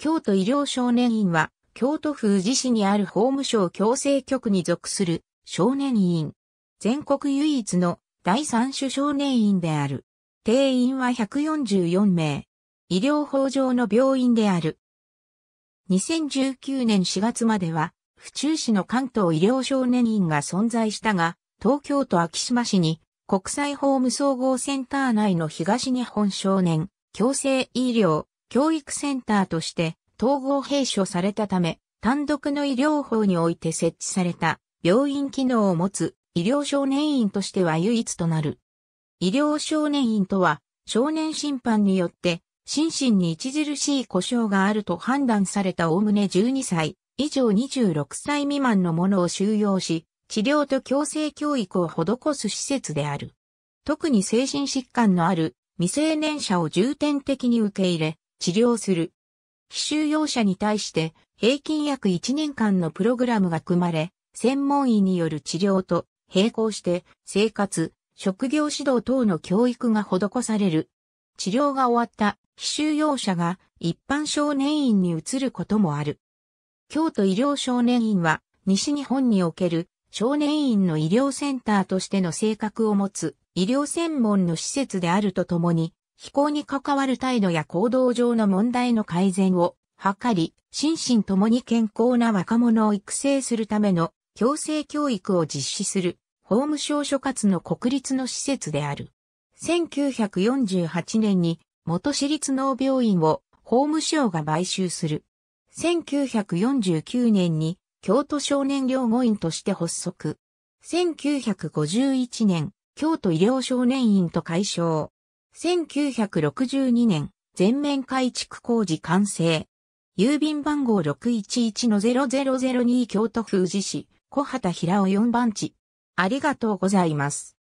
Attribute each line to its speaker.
Speaker 1: 京都医療少年院は、京都府宇治市にある法務省強制局に属する少年院。全国唯一の第三種少年院である。定員は144名。医療法上の病院である。2019年4月までは、府中市の関東医療少年院が存在したが、東京都秋島市に国際法務総合センター内の東日本少年、強制医療教育センターとして統合閉所されたため、単独の医療法において設置された病院機能を持つ医療少年院としては唯一となる。医療少年院とは少年審判によって心身に著しい故障があると判断されたおおむね12歳以上26歳未満の者を収容し、治療と強制教育を施す施設である。特に精神疾患のある未成年者を重点的に受け入れ、治療する。非収容者に対して平均約1年間のプログラムが組まれ、専門医による治療と並行して生活、職業指導等の教育が施される。治療が終わった非収容者が一般少年院に移ることもある。京都医療少年院は西日本における少年院の医療センターとしての性格を持つ医療専門の施設であるとともに飛行に関わる態度や行動上の問題の改善を図り、心身ともに健康な若者を育成するための強制教育を実施する法務省所轄の国立の施設である。1948年に元市立農病院を法務省が買収する。1949年に京都少年療護院として発足。1951年、京都医療少年院と解消。1962年、全面改築工事完成。郵便番号611の0002京都府宇治市、小畑平尾4番地。ありがとうございます。